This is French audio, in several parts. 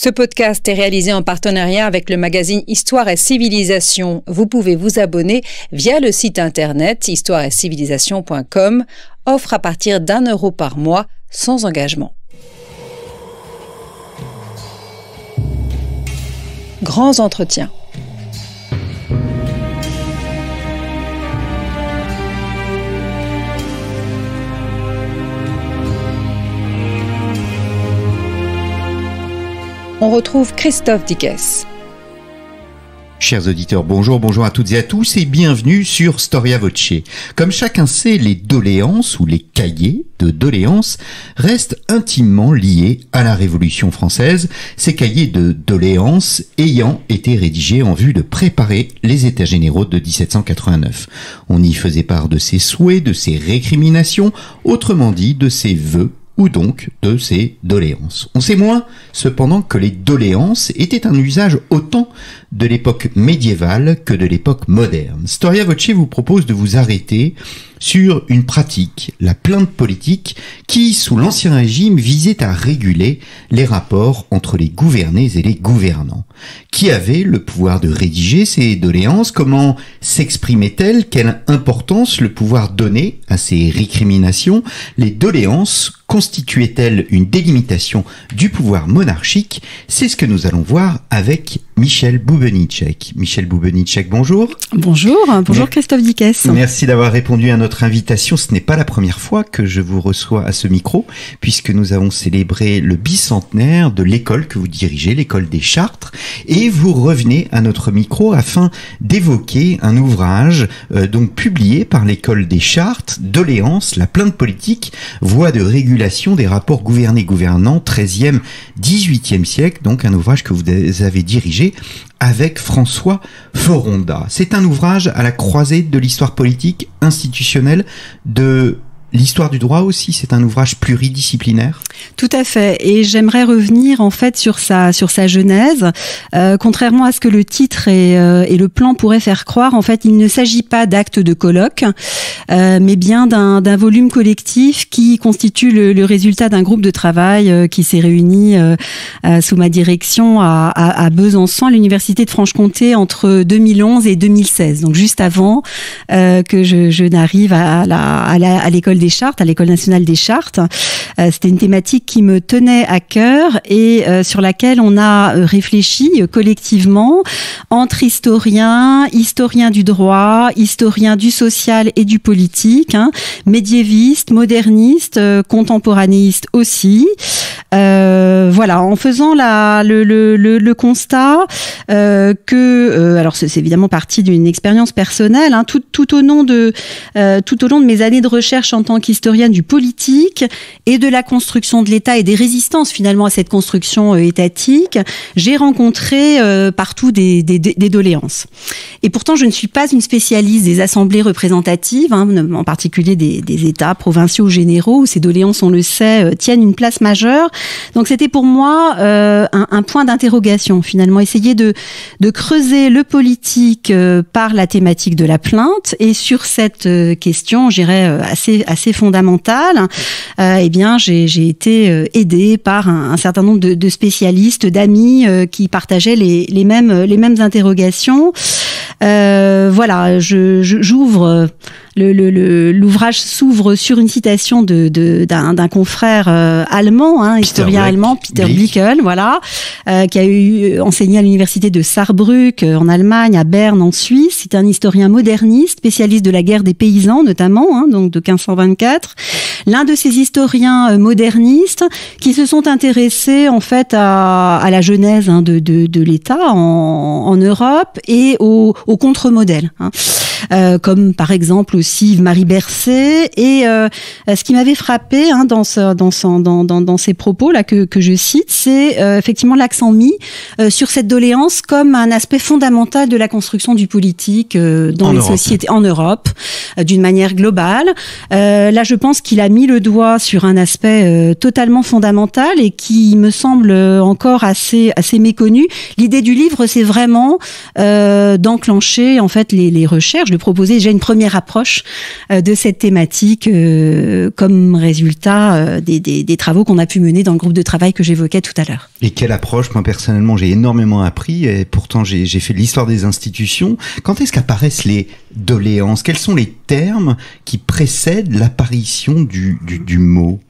Ce podcast est réalisé en partenariat avec le magazine Histoire et Civilisation. Vous pouvez vous abonner via le site internet histoireetcivilisation.com, offre à partir d'un euro par mois sans engagement. Grands entretiens. on retrouve Christophe Dickès. Chers auditeurs, bonjour, bonjour à toutes et à tous et bienvenue sur Storia Voce. Comme chacun sait, les doléances ou les cahiers de doléances restent intimement liés à la Révolution française, ces cahiers de doléances ayant été rédigés en vue de préparer les États généraux de 1789. On y faisait part de ses souhaits, de ses récriminations, autrement dit de ses vœux ou donc de ses doléances. On sait moins cependant que les doléances étaient un usage autant de l'époque médiévale que de l'époque moderne. Storia Voce vous propose de vous arrêter sur une pratique, la plainte politique, qui, sous l'Ancien Régime, visait à réguler les rapports entre les gouvernés et les gouvernants. Qui avait le pouvoir de rédiger ces doléances Comment s'exprimait-elle Quelle importance le pouvoir donnait à ces récriminations Les doléances constituaient-elles une délimitation du pouvoir monarchique C'est ce que nous allons voir avec Michel Boubenicek. Michel Boubenicek, bonjour. Bonjour, bonjour Christophe Dikès. Merci d'avoir répondu à notre invitation. Ce n'est pas la première fois que je vous reçois à ce micro, puisque nous avons célébré le bicentenaire de l'école que vous dirigez, l'école des Chartres, et vous revenez à notre micro afin d'évoquer un ouvrage euh, donc publié par l'école des chartes, Doléance, la plainte politique, voie de régulation des rapports gouvernés-gouvernants, 13e, 18e siècle, donc un ouvrage que vous avez dirigé avec François Foronda. C'est un ouvrage à la croisée de l'histoire politique institutionnelle de L'histoire du droit aussi, c'est un ouvrage pluridisciplinaire. Tout à fait, et j'aimerais revenir en fait sur sa sur sa genèse. Euh, contrairement à ce que le titre euh, et, le plan pourraient faire croire, en fait, il ne s'agit pas d'actes de colloque, euh, mais bien d'un volume collectif qui constitue le, résultat d'un groupe de travail qui s'est réuni sous ma direction à, Besançon, à l'université de Franche-Comté, entre 2011 et 2016, donc juste avant que je, n'arrive à l'école des chartes, à l'école nationale des chartes. Euh, c'était une thématique qui me tenait à cœur et euh, sur laquelle on a euh, réfléchi collectivement entre historiens, historiens du droit, historiens du social et du politique, hein, médiévistes, modernistes, contemporanistes aussi voilà, en faisant le, constat euh, que, euh, alors c'est évidemment partie d'une expérience personnelle, hein, euh, tout, au long de mes années de recherche en tant qu'historienne du politique et de la construction de l'État et des résistances finalement à cette construction étatique, j'ai rencontré partout des, doléances. Et pourtant, je ne suis pas une spécialiste des assemblées représentatives, hein, en particulier des, États provinciaux généraux, où ces doléances, on le sait, tiennent une place majeure. Donc c'était pour moi euh, un, point d'interrogation finalement. Essayer de, creuser le politique euh, par la thématique de la plainte et sur cette euh, question, j'irai assez assez fondamentale. eh bien, j'ai été aidée par un, certain nombre de, spécialistes, d'amis qui partageaient les, mêmes les mêmes interrogations. voilà, j'ouvre l'ouvrage s'ouvre sur une citation d'un de, d'un confrère euh, allemand, hein, historien allemand, Peter Bickel, voilà, euh, qui a eu enseigné à l'université de Saarbrück euh, en Allemagne, à Berne en Suisse. C'est un historien moderniste, spécialiste de la guerre des paysans notamment, hein, donc de 1524. L'un de ces historiens modernistes qui se sont intéressés en fait à, la genèse hein, de, l'État en, Europe et aux au contre-modèles, comme par exemple aussi marie Bercé. Et euh, ce qui m'avait frappé hein, dans, dans, ces propos là que, je cite, c'est euh, effectivement l'accent mis euh, sur cette doléance comme un aspect fondamental de la construction du politique dans les sociétés en Europe, d'une manière globale. là, je pense qu'il a mis le doigt sur un aspect totalement fondamental et qui me semble encore assez, assez méconnu. L'idée du livre, c'est vraiment d'enclencher en fait les, les recherches, de proposer déjà une première approche euh, de cette thématique euh, comme résultat euh, des, travaux qu'on a pu mener dans le groupe de travail que j'évoquais tout à l'heure. Et quelle approche Moi personnellement j'ai énormément appris et pourtant j'ai fait l'histoire des institutions. Quand est-ce qu'apparaissent les Doléances. Quels sont les termes qui précèdent l'apparition du, mot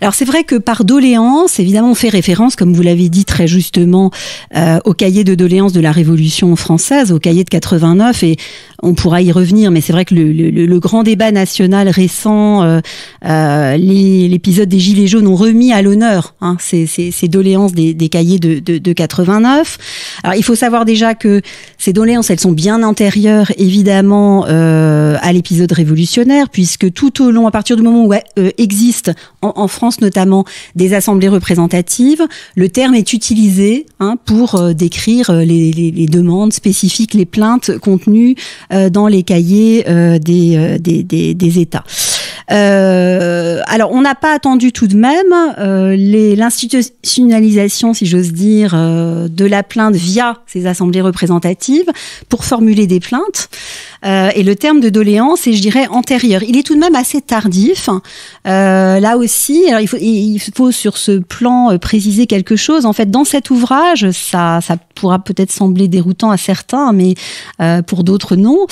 alors c'est vrai que par doléance, évidemment, on fait référence, comme vous l'avez dit très justement, euh, au cahier de doléances de la Révolution française, au cahier de 89, et on pourra y revenir, mais c'est vrai que le, grand débat national récent, euh, euh, l'épisode des Gilets jaunes ont remis à l'honneur hein, ces, doléances des, cahiers de, de, 89. Alors il faut savoir déjà que ces doléances, elles sont bien antérieures, évidemment, euh, à l'épisode révolutionnaire, puisque tout au long, à partir du moment où euh, existent en, France notamment des assemblées représentatives, le terme est utilisé hein, pour euh, décrire les, demandes spécifiques, les plaintes contenues dans les cahiers des, des, États. Euh, alors, on n'a pas attendu tout de même euh, l'institutionnalisation, si j'ose dire, euh, de la plainte via ces assemblées représentatives pour formuler des plaintes. Euh, et le terme de doléance est, je dirais, antérieur. Il est tout de même assez tardif. Euh, là aussi, il, faut, il faut sur ce plan préciser quelque chose. En fait, dans cet ouvrage, ça, ça pourra peut-être sembler déroutant à certains, mais pour d'autres non.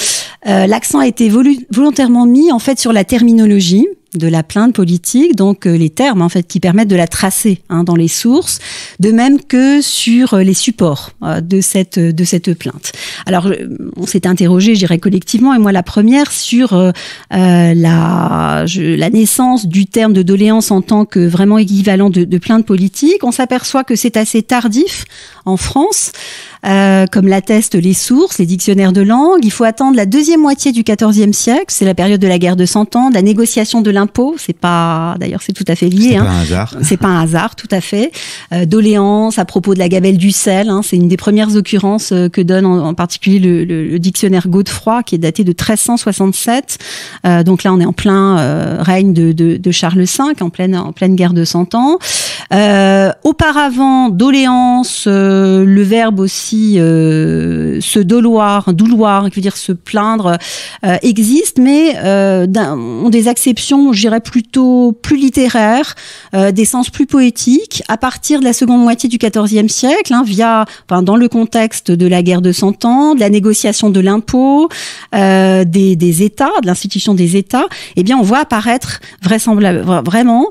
L'accent a été volontairement mis en fait sur la terminologie de la plainte politique, donc euh, les termes en fait qui permettent de la tracer hein, dans les sources, de même que sur euh, les supports euh, de cette de cette plainte. Alors on s'est interrogé, je dirais collectivement et moi la première sur la la naissance du terme de doléance en tant que vraiment équivalent de, de plainte politique. On s'aperçoit que c'est assez tardif en France. Euh, comme l'attestent les sources, les dictionnaires de langue. Il faut attendre la deuxième moitié du XIVe siècle, c'est la période de la guerre de Cent Ans, de la négociation de l'impôt. C'est pas, d'ailleurs, c'est tout à fait lié. C'est hein. pas un hasard. C'est pas un hasard, tout à fait. Euh, Doléances à propos de la gabelle du sel. Hein, c'est une des premières occurrences euh, que donne en, particulier le, le, dictionnaire Godefroy, qui est daté de 1367. Euh, donc là, on est en plein euh, règne de, de, de, Charles V, en pleine, en pleine guerre de Cent Ans. auparavant, doléances, le verbe aussi euh, ce doloir, douloir, je dire se plaindre, euh, existe, mais euh, ont des acceptions, je plutôt plus littéraires, des sens plus poétiques, à partir de la seconde moitié du XIVe siècle, hein, via, dans le contexte de la guerre de Cent Ans, de la négociation de l'impôt, des, États, de l'institution des États, eh bien, on voit apparaître vraisemblable, vraiment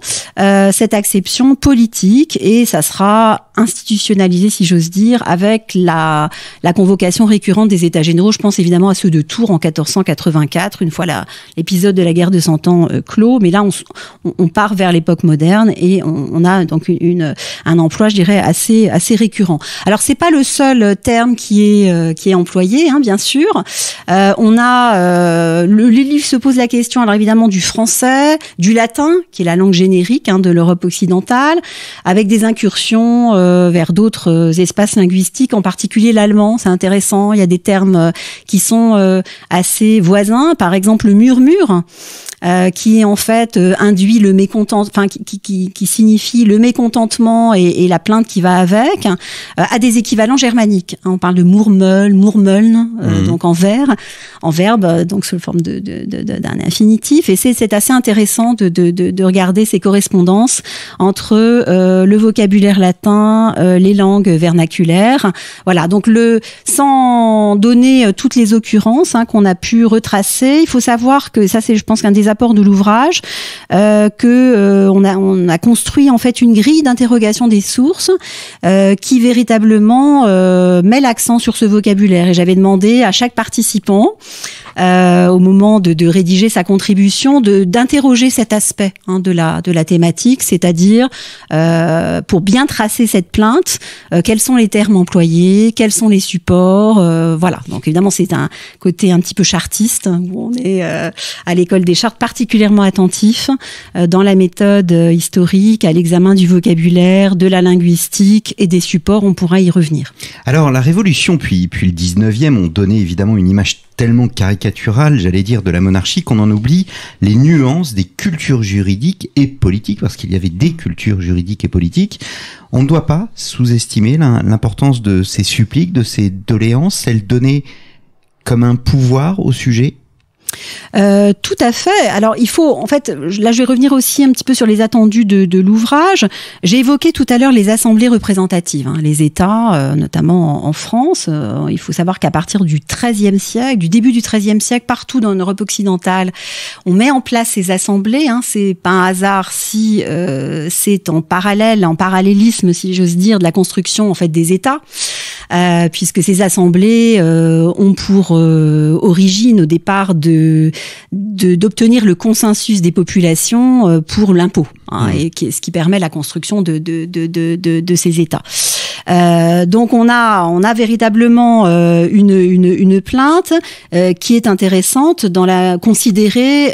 cette acception politique, et ça sera institutionnalisé, si j'ose dire, avec la, la convocation récurrente des États généraux. Je pense évidemment à ceux de Tours en 1484, une fois l'épisode de la guerre de Cent Ans euh, clos. Mais là, on, on, part vers l'époque moderne et on, on, a donc une, un emploi, je dirais, assez, assez récurrent. Alors, c'est pas le seul euh, terme qui est, euh, qui est employé, hein, bien sûr. Euh, on a... le, les livres se posent la question, alors évidemment, du français, du latin, qui est la langue générique hein, de l'Europe occidentale, avec des incursions euh, vers d'autres euh, espaces linguistiques, en particulier l'allemand. C'est intéressant. Il y a des termes euh, qui sont assez voisins. Par exemple, le murmure. Euh, qui en fait euh, induit le mécontent, enfin qui, qui, qui, signifie le mécontentement et, et, la plainte qui va avec, a euh, des équivalents germaniques. Hein, on parle de murmel, murmeln, mhm. donc en verbe, en verbe, donc sous forme de, de, de, d'un infinitif. Et c'est, c'est assez intéressant de, de, regarder ces correspondances entre le vocabulaire latin, les langues vernaculaires. Voilà, donc le sans donner toutes les occurrences hein, qu'on a pu retracer, il faut savoir que ça c'est, je pense, qu'un des apport de l'ouvrage qu'on euh, que euh, a on a construit en fait une grille d'interrogation des sources euh, qui véritablement met l'accent sur ce vocabulaire. Et j'avais demandé à chaque participant euh, au moment de, rédiger sa contribution, d'interroger cet aspect hein, de, la, thématique, c'est-à-dire euh, pour bien tracer cette plainte, euh, quels sont les termes employés, quels sont les supports, voilà. Donc évidemment, c'est un côté un petit peu chartiste hein, on est à l'école des chartes particulièrement attentif dans la méthode historique, à l'examen du vocabulaire, de la linguistique et des supports. On pourra y revenir. Alors la Révolution puis puis le 19e ont donné évidemment une image tellement caricatural, j'allais dire, de la monarchie qu'on en oublie les nuances des cultures juridiques et politiques, parce qu'il y avait des cultures juridiques et politiques. On ne doit pas sous-estimer l'importance de ces suppliques, de ces doléances, elles donnaient comme un pouvoir au sujet euh, tout à fait. Alors, il faut, en fait, là, je vais revenir aussi un petit peu sur les attendus de, de l'ouvrage. J'ai évoqué tout à l'heure les assemblées représentatives, hein, les États, euh, notamment en, France. Euh, il faut savoir qu'à partir du XIIIe siècle, du début du XIIIe siècle, partout dans l'Europe occidentale, on met en place ces assemblées. Hein, c'est pas un hasard si euh, c'est en parallèle, en parallélisme, si j'ose dire, de la construction en fait des États. Euh, puisque ces assemblées euh, ont pour euh, origine au départ d'obtenir le consensus des populations pour l'impôt, hein, mmh. et ce qui permet la construction de ces États. Euh, donc on a, on a véritablement euh, une, une, une, plainte euh, qui est intéressante dans la considérée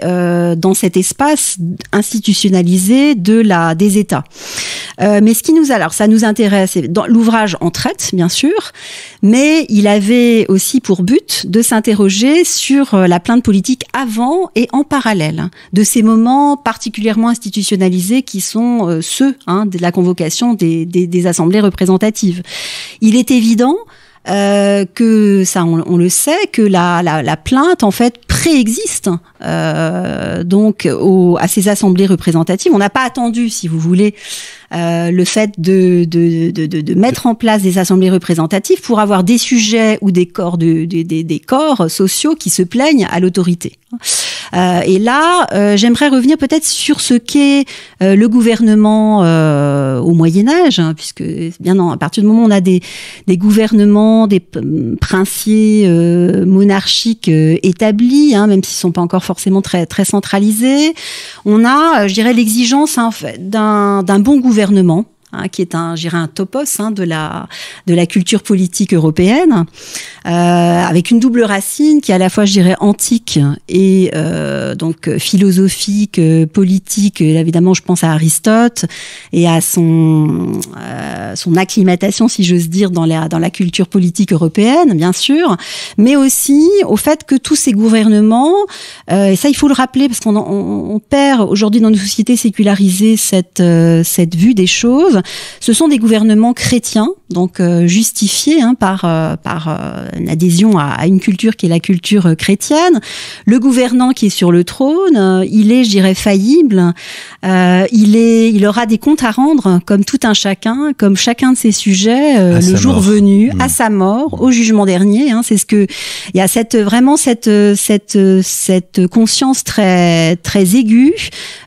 dans cet espace institutionnalisé de la des États. mais ce qui nous alors ça nous intéresse. Dans, l'ouvrage en traite bien sûr, mais il avait aussi pour but de s'interroger sur la plainte politique avant et en parallèle de ces moments particulièrement institutionnalisés qui sont ceux hein, de la convocation des, des, des assemblées représentatives. Il est évident euh, que ça, on, le sait, que la, plainte en fait préexiste euh, donc à ces assemblées représentatives. On n'a pas attendu, si vous voulez, euh, le fait de mettre en place des assemblées représentatives pour avoir des sujets ou des corps, des corps sociaux qui se plaignent à l'autorité. Euh, et là, euh, j'aimerais revenir peut-être sur ce qu'est euh, le gouvernement au Moyen Âge, hein, puisque bien à partir du moment où on a des, gouvernements, des hum, princiers monarchiques établis, hein, même s'ils ne sont pas encore forcément très, très centralisés, on a, je dirais, l'exigence hein, d'un bon gouvernement Hein, qui est un, un topos hein, de, la, de la culture politique européenne, euh, avec une double racine qui est à la fois, je dirais, antique et euh, donc philosophique, politique. évidemment, je pense à Aristote et à son, euh, son acclimatation, si j'ose dire, dans la, dans la culture politique européenne, bien sûr, mais aussi au fait que tous ces gouvernements, euh, et ça, il faut le rappeler parce qu'on on perd aujourd'hui dans nos sociétés sécularisées cette, euh, cette vue des choses, ce sont des gouvernements chrétiens, donc euh, justifiés hein, par, euh, par euh, une adhésion à, une culture qui est la culture chrétienne. Le gouvernant qui est sur le trône, il est, je dirais, faillible. il, est, il aura des comptes à rendre, hein, comme tout un chacun, comme chacun de ses sujets, le jour venu, mmh. à sa mort, au jugement dernier. Hein. C'est ce que il y a cette vraiment cette cette cette conscience très très aiguë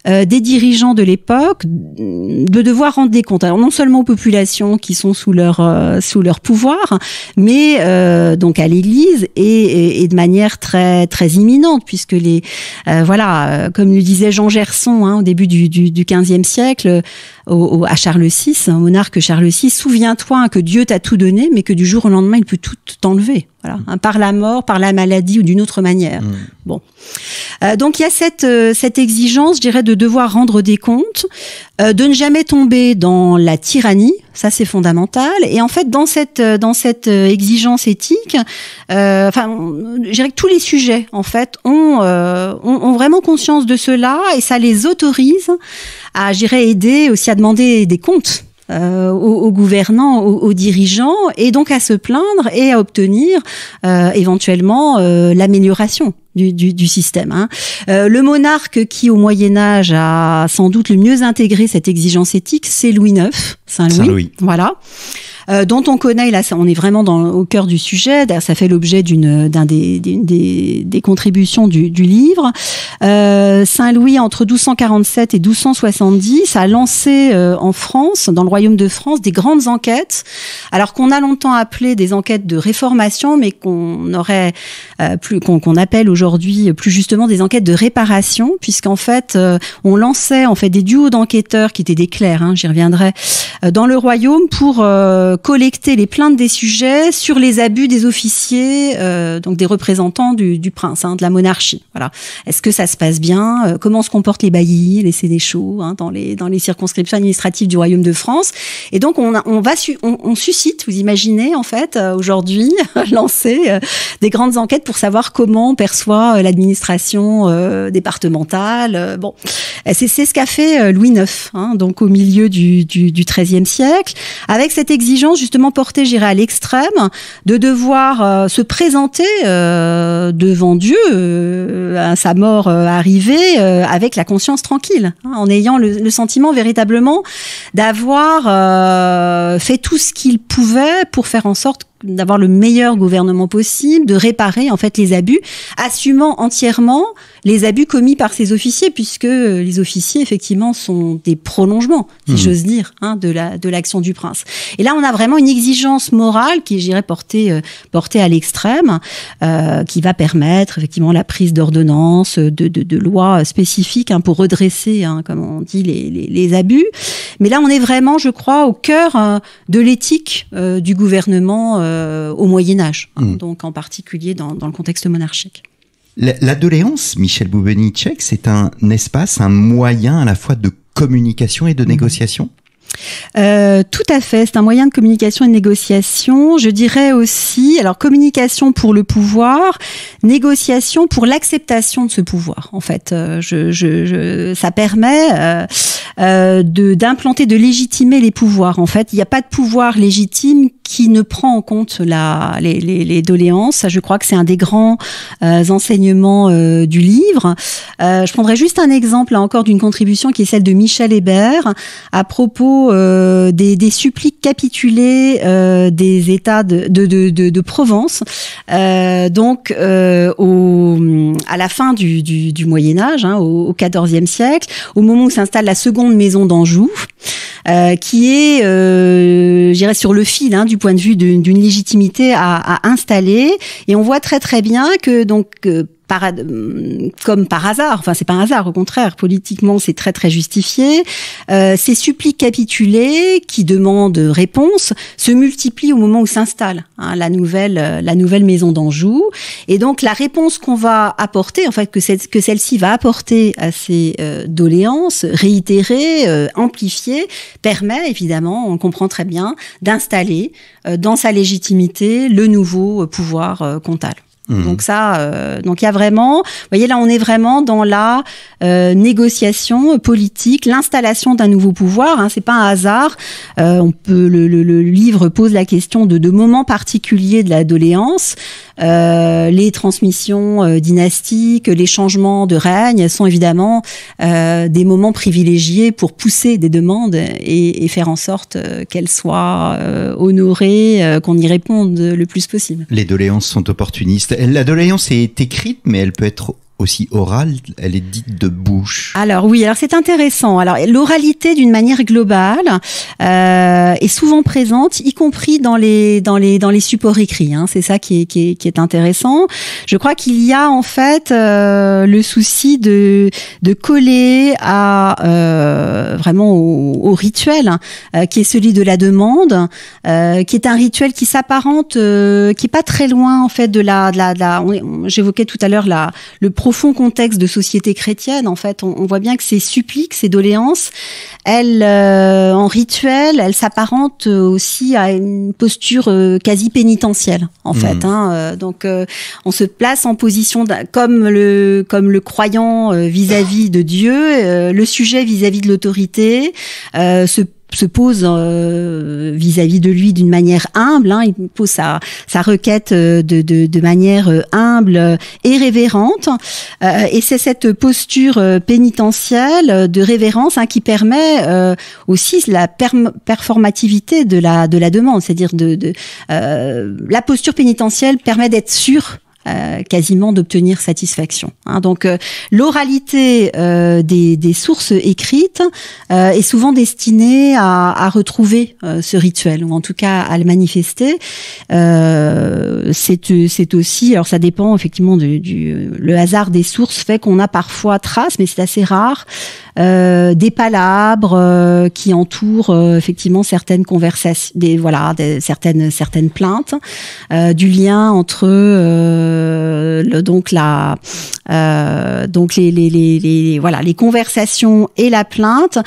des dirigeants de l'époque de devoir rendre des comptes non seulement aux populations qui sont sous leur euh, sous leur pouvoir, mais euh, donc à l'Église et, de manière très très imminente puisque les euh, voilà comme le disait Jean Gerson hein, au début du, du, 15 siècle au, à Charles VI, monarque Charles VI, souviens-toi que Dieu t'a tout donné, mais que du jour au lendemain il peut tout t'enlever par la mort, par la maladie ou d'une autre manière. Mm. Bon. Euh, donc il y a euh, cette, exigence, je dirais, de devoir rendre des comptes, euh, de ne jamais tomber dans la tyrannie, ça c'est fondamental. Et en fait, dans cette, exigence éthique, enfin, je dirais que tous les sujets, en fait, ont, vraiment conscience de cela et ça les autorise à, aider aussi à demander des comptes euh, aux, gouvernants, aux, dirigeants, et donc à se plaindre et à obtenir euh, éventuellement euh, l'amélioration. Du, système. Hein. le monarque qui, au Moyen Âge, a sans doute le mieux intégré cette exigence éthique, c'est Louis IX, Saint-Louis. voilà. Euh, dont on connaît, là, ça, on est vraiment dans, au cœur du sujet. Ça fait l'objet d'une d'un des, des, des, contributions du, du livre. Euh, Saint-Louis, entre 1247 et 1270, a lancé euh, en France, dans le royaume de France, des grandes enquêtes, alors qu'on a longtemps appelé des enquêtes de réformation, mais qu'on aurait euh, plus qu'on appelle aujourd'hui plus justement des enquêtes de réparation, puisqu'en fait, on lançait en fait des duos d'enquêteurs qui étaient des clercs, hein, j'y reviendrai, dans le royaume pour collecter les plaintes des sujets sur les abus des officiers, euh, donc des représentants du, du prince, hein, de la monarchie. Voilà. Est-ce que ça se passe bien euh, Comment se comportent les baillis, les sénéchaux hein, dans les dans les circonscriptions administratives du royaume de France Et donc on, on va on, suscite, vous imaginez en fait euh, aujourd'hui lancer euh, des grandes enquêtes pour savoir comment on perçoit l'administration départementale. Bon, c'est c'est ce qu'a fait Louis IX, hein, donc au milieu du du XIIIe siècle, avec cette exigence justement porté j'irai à l'extrême, de devoir euh, se présenter euh, devant Dieu euh, à sa mort arrivée avec la conscience tranquille, hein, en ayant le sentiment véritablement d'avoir fait tout ce qu'il pouvait pour faire en sorte d'avoir le meilleur gouvernement possible, de réparer en fait les abus, assumant entièrement les abus commis par ces officiers, puisque euh, les officiers effectivement sont des prolongements, si mmh. j'ose dire, hein, de la de l'action du prince. Et là, on a vraiment une exigence morale qui, j'irais, euh, portée à l'extrême, euh, qui va permettre effectivement la prise d'ordonnances, euh, de, de, de lois spécifiques hein, pour redresser, hein, comme on dit, les, les, abus. Mais là, on est vraiment, je crois, au cœur de l'éthique du gouvernement euh, au Moyen Âge, hein, hmm. donc en particulier dans, le contexte monarchique. L'adoléance, Michel Boubenichek, c'est un espace, un moyen à la fois de communication et de mhm. négociation euh, tout à fait, c'est un moyen de communication et de négociation. Je dirais aussi, alors communication pour le pouvoir, négociation pour l'acceptation de ce pouvoir. En fait, euh, je, ça permet euh, euh, d'implanter, de légitimer les pouvoirs. En fait, il n'y a pas de pouvoir légitime qui ne prend en compte la, les, les doléances. Je crois que c'est un des grands enseignements du livre. je prendrai juste un exemple là encore d'une contribution qui est celle de Michel Hébert à propos euh, des, des, suppliques capitulés euh, des États de, de, Provence. Euh, donc, au, à la fin du, Moyen Âge, hein, au XIVe siècle, au moment où s'installe la seconde maison d'Anjou, qui est, euh, j'irais sur le fil hein, du point de vue d'une légitimité à, à, installer. Et on voit très très bien que donc par, comme par hasard. Enfin, c'est pas un hasard, au contraire. Politiquement, c'est très très justifié. Euh, ces suppliques capitulés qui demandent réponse se multiplient au moment où s'installe hein, la nouvelle euh, la nouvelle maison d'Anjou. Et donc la réponse qu'on va apporter, en fait, que, que celle-ci va apporter à ces euh, doléances réitérées, amplifiées, permet évidemment, on comprend très bien, d'installer dans sa légitimité le nouveau pouvoir comtal. Mhm. Donc ça, euh, donc il y a vraiment, voyez là, on est vraiment dans la euh, négociation politique, l'installation d'un nouveau pouvoir. Hein, c'est pas un hasard. Euh, on peut le, livre pose la question de, moments particuliers de la doléance. les transmissions dynastiques, les changements de règne sont évidemment des moments privilégiés pour pousser des demandes et faire en sorte qu'elles soient honorées, qu'on y réponde le plus possible. Les doléances sont opportunistes. La doléance est écrite, mais elle peut être aussi orale, elle est dite de bouche. Alors oui, alors c'est intéressant. Alors l'oralité d'une manière globale euh, est souvent présente, y compris dans les dans les dans les supports écrits. Hein. C'est ça qui est, qui est, qui est intéressant. Je crois qu'il y a en fait euh, le souci de de coller à euh, vraiment au, au rituel hein, qui est celui de la demande, euh, qui est un rituel qui s'apparente, euh, qui est pas très loin en fait de la de la, j'évoquais tout à l'heure la le profond contexte de société chrétienne, en fait, on, voit bien que ces suppliques, ces doléances, elles, euh, en rituel, elles s'apparentent euh, aussi à une posture euh, quasi pénitentielle, en hmm. fait. Hein. donc, on se place en position comme le comme le croyant vis-à-vis de Dieu, le sujet vis-à-vis -vis de l'autorité, se se pose euh, vis-à-vis de lui d'une manière humble, hein. il pose sa, sa requête euh, de, de, manière euh, humble et révérente. et c'est cette posture pénitentielle de révérence hein, qui permet aussi la performativité de la, de la demande, c'est-à-dire de, de la posture pénitentielle permet d'être sûr euh, quasiment d'obtenir satisfaction. Hein. Donc euh, l'oralité euh, des, sources écrites est souvent destinée à, retrouver ce rituel ou en tout cas à le manifester. c'est aussi, alors ça dépend effectivement du, le hasard des sources fait qu'on a parfois trace, mais c'est assez rare des palabres qui entourent effectivement certaines conversations, des voilà, certaines certaines plaintes, du lien entre euh, donc la euh, donc les, les, voilà les conversations et la plainte.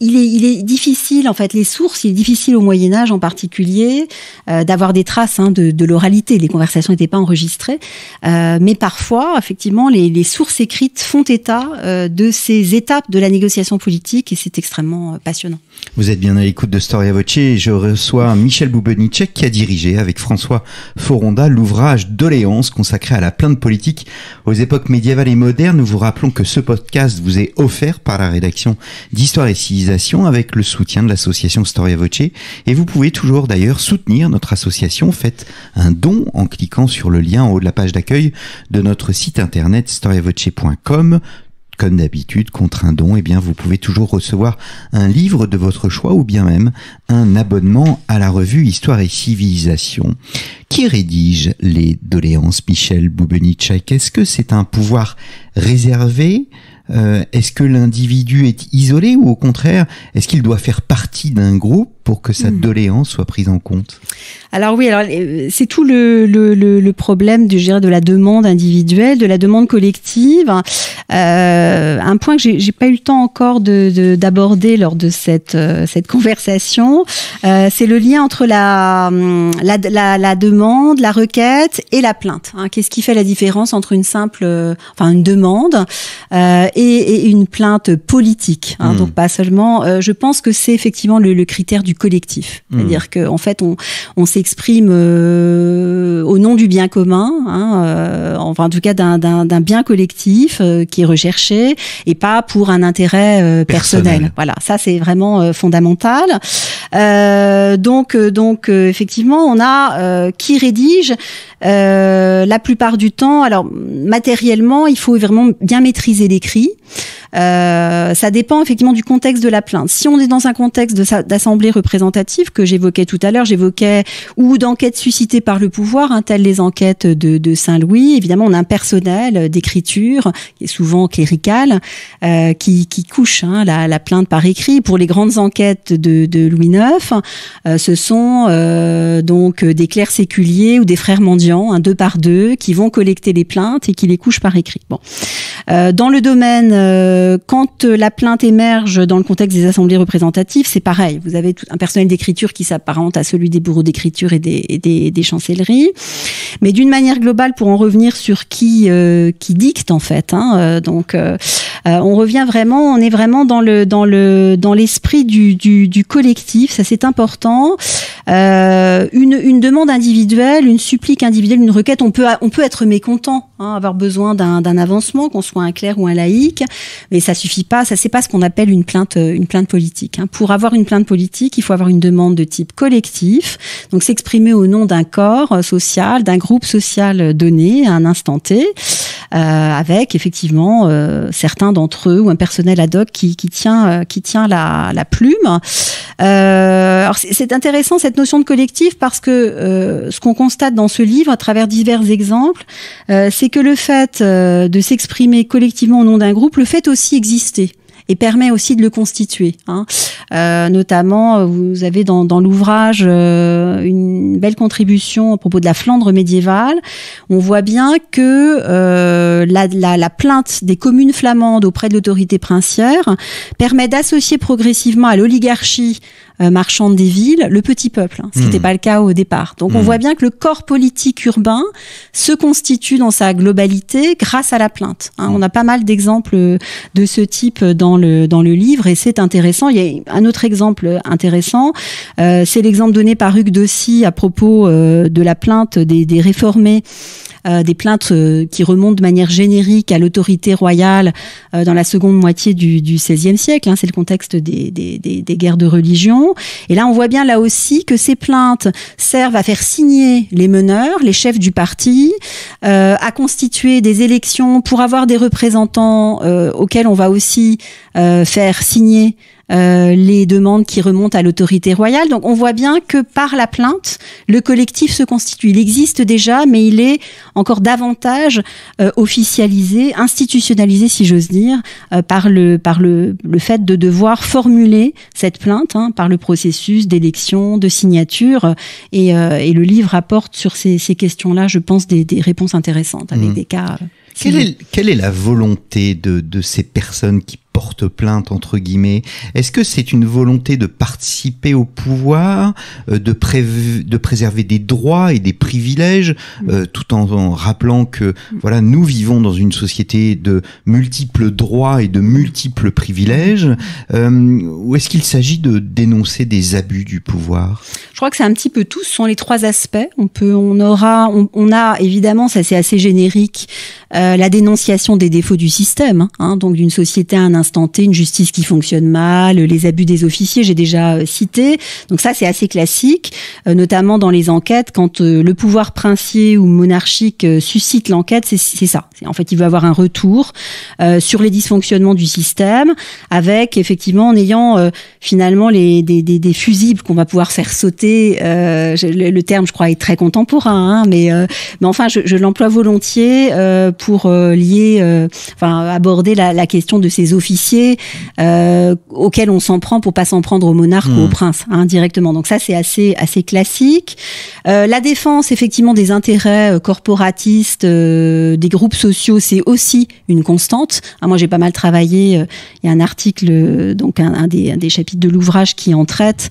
Il est, difficile en fait les sources. Il est difficile au Moyen Âge en particulier euh, d'avoir des traces hein, de, l'oralité. Les conversations n'étaient pas enregistrées, mais parfois effectivement les, sources écrites font état de ces étapes de la négociation politique et c'est extrêmement passionnant. Vous êtes bien à l'écoute de Storia Voce et je reçois Michel Boubenicek qui a dirigé avec François Foronda l'ouvrage Doléance consacré à la plainte politique aux époques médiévales et modernes. Nous vous rappelons que ce podcast vous est offert par la rédaction d'Histoire et Civilisation avec le soutien de l'association Storia Et vous pouvez toujours d'ailleurs soutenir notre association. Faites un don en cliquant sur le lien en haut de la page d'accueil de notre site internet storiavoce.com comme d'habitude, contre un don, eh bien, vous pouvez toujours recevoir un livre de votre choix ou bien même un abonnement à la revue Histoire et Civilisation. Qui rédige les doléances Michel Boubenitschek Est-ce que c'est un pouvoir réservé euh, Est-ce que l'individu est isolé ou au contraire, est-ce qu'il doit faire partie d'un groupe pour que cette hmm. doléance soit prise en compte Alors oui, alors euh, c'est tout le, problème du, de la demande individuelle, de la demande collective. Euh, un point que j'ai pas eu le temps encore d'aborder de, lors de cette, euh, cette conversation, c'est le lien entre hum, la la, demande, la requête et la plainte. Hein. Qu'est-ce qui fait la différence entre une simple, enfin une demande et, une plainte politique hein. hmm. Donc pas seulement. je pense que c'est effectivement le critère du collectif. Mmh. C'est-à-dire qu'en en fait, on, s'exprime euh, au nom du bien commun, hein, euh, enfin en tout cas d'un bien collectif euh, qui est recherché et pas pour un intérêt personnel. Voilà, ça c'est vraiment fondamental. donc, donc effectivement, on a qui rédige euh, la plupart du temps, alors matériellement, il faut vraiment bien maîtriser l'écrit. Euh, ça dépend effectivement du contexte de la plainte. Si on est dans un contexte d'assemblée représentative que j'évoquais tout à l'heure, j'évoquais ou d'enquête suscitée par le pouvoir, hein, telles les enquêtes de, Saint-Louis. Évidemment, on a un personnel d'écriture qui est souvent clérical, euh, qui, qui, couche hein, la, la, plainte par écrit. Pour les grandes enquêtes de, de Louis IX, euh, ce sont euh, donc des clercs séculiers ou des frères mendiants un deux par deux, qui vont collecter les plaintes et qui les couchent par écrit. Bon. Euh, dans le domaine, euh, quand euh, la plainte émerge dans le contexte des assemblées représentatives, c'est pareil. Vous avez un personnel d'écriture qui s'apparente à celui des bureaux d'écriture et des, des, chancelleries. Mais d'une manière globale, pour en revenir sur qui, qui dicte en fait, hein, donc on revient vraiment, on est vraiment dans le dans le dans l'esprit du, du, collectif. Ça c'est important. une, une demande individuelle, une supplique individuelle requête, on peut, on peut être mécontent, hein, avoir besoin d'un avancement, qu'on soit un clerc ou un laïc, mais ça suffit pas, ça c'est pas ce qu'on appelle une plainte, euh, une plainte politique. Hein. Pour avoir une plainte politique, il faut avoir une demande de type collectif, donc s'exprimer au nom d'un corps euh, social, d'un groupe social donné à un instant T. Euh, avec effectivement euh, certains d'entre eux ou un personnel ad hoc qui, qui tient, euh, qui tient la, la plume. alors c'est intéressant cette notion de collectif parce que ce qu'on constate dans ce livre à travers divers exemples, c'est que le fait de s'exprimer collectivement au nom d'un groupe le fait aussi exister et permet aussi de le constituer. Hein. Euh, notamment, euh, vous avez dans, dans l'ouvrage euh, une belle contribution à propos de la Flandre médiévale. On voit bien que la, la, plainte des communes flamandes auprès de l'autorité princière permet d'associer progressivement à l'oligarchie euh, marchande des villes, le petit peuple, hein, ce qui hmm. n'était pas le cas au départ. Donc on hmm. voit bien que le corps politique urbain se constitue dans sa globalité grâce à la plainte. Hein. Hmm. On a pas mal d'exemples de ce type dans le, dans le livre et c'est intéressant. Il y a un autre exemple intéressant, euh, c'est l'exemple donné par Hugues Dossi à propos euh, de la plainte des, des réformés euh, des plaintes euh, qui remontent de manière générique à l'autorité royale euh, dans la seconde moitié du, du XVIe siècle. Hein, c'est le contexte des, des, guerres de religion. Et là, on voit bien là aussi que ces plaintes servent à faire signer les meneurs, les chefs du parti, à constituer des élections pour avoir des représentants auxquels on va aussi faire signer euh, les demandes qui remontent à l'autorité royale. Donc on voit bien que par la plainte, le collectif se constitue. Il existe déjà, mais il est encore davantage euh, officialisé, institutionnalisé, si j'ose dire, euh, par, le, par le, le fait de devoir formuler cette plainte, hein, par le processus d'élection, de signature. Et, et, le livre apporte sur ces, ces questions-là, je pense, des, des réponses intéressantes avec mmh. des cas. Quelle est, quelle est, la volonté de, de, ces personnes qui porte plainte entre guillemets. Est-ce que c'est une volonté de participer au pouvoir, euh, de, de préserver des droits et des privilèges, mm. euh, tout en, rappelant que mm. voilà nous vivons dans une société de multiples droits et de multiples privilèges, euh, ou est-ce qu'il s'agit de dénoncer des abus du pouvoir Je crois que c'est un petit peu tout. Ce sont les trois aspects. On peut, on aura, on, a évidemment, ça c'est assez générique, la dénonciation des défauts du système, hein, donc d'une société à un l'instant une justice qui fonctionne mal, euh, les abus des officiers, j'ai déjà euh, cité. Donc ça, c'est assez classique, euh, notamment dans les enquêtes. Quand le pouvoir princier ou monarchique suscite l'enquête, c'est ça. En fait, il veut avoir un retour sur les dysfonctionnements du système, avec effectivement en ayant finalement les, des, fusibles qu'on va pouvoir faire sauter. Le, terme, je crois, est très contemporain, hein, mais, mais enfin, je, l'emploie volontiers pour lier, enfin, aborder la, la question de ces officiers euh, auxquels on s'en prend pour pas s'en prendre au monarque ou au hmm. prince indirectement. Hein, directement. Donc ça c'est assez assez classique. Euh, la défense effectivement des intérêts euh, corporatistes euh, des groupes sociaux c'est aussi une constante. Ah, moi j'ai pas mal travaillé. Euh, il y a un article donc un, un, des, un des, chapitres de l'ouvrage qui en traite